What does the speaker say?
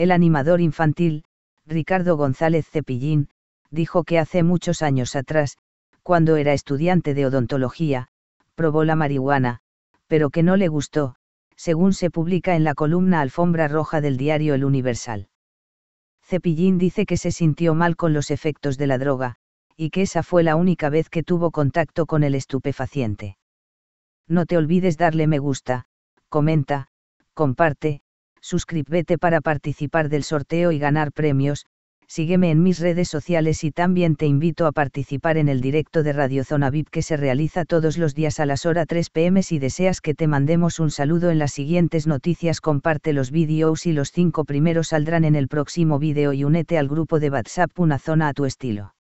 El animador infantil, Ricardo González Cepillín, dijo que hace muchos años atrás, cuando era estudiante de odontología, probó la marihuana, pero que no le gustó, según se publica en la columna Alfombra Roja del diario El Universal. Cepillín dice que se sintió mal con los efectos de la droga, y que esa fue la única vez que tuvo contacto con el estupefaciente. No te olvides darle me gusta, comenta, comparte, suscríbete para participar del sorteo y ganar premios, sígueme en mis redes sociales y también te invito a participar en el directo de Radio Zona VIP que se realiza todos los días a las horas 3 pm si deseas que te mandemos un saludo en las siguientes noticias comparte los vídeos y los cinco primeros saldrán en el próximo vídeo y únete al grupo de WhatsApp una zona a tu estilo.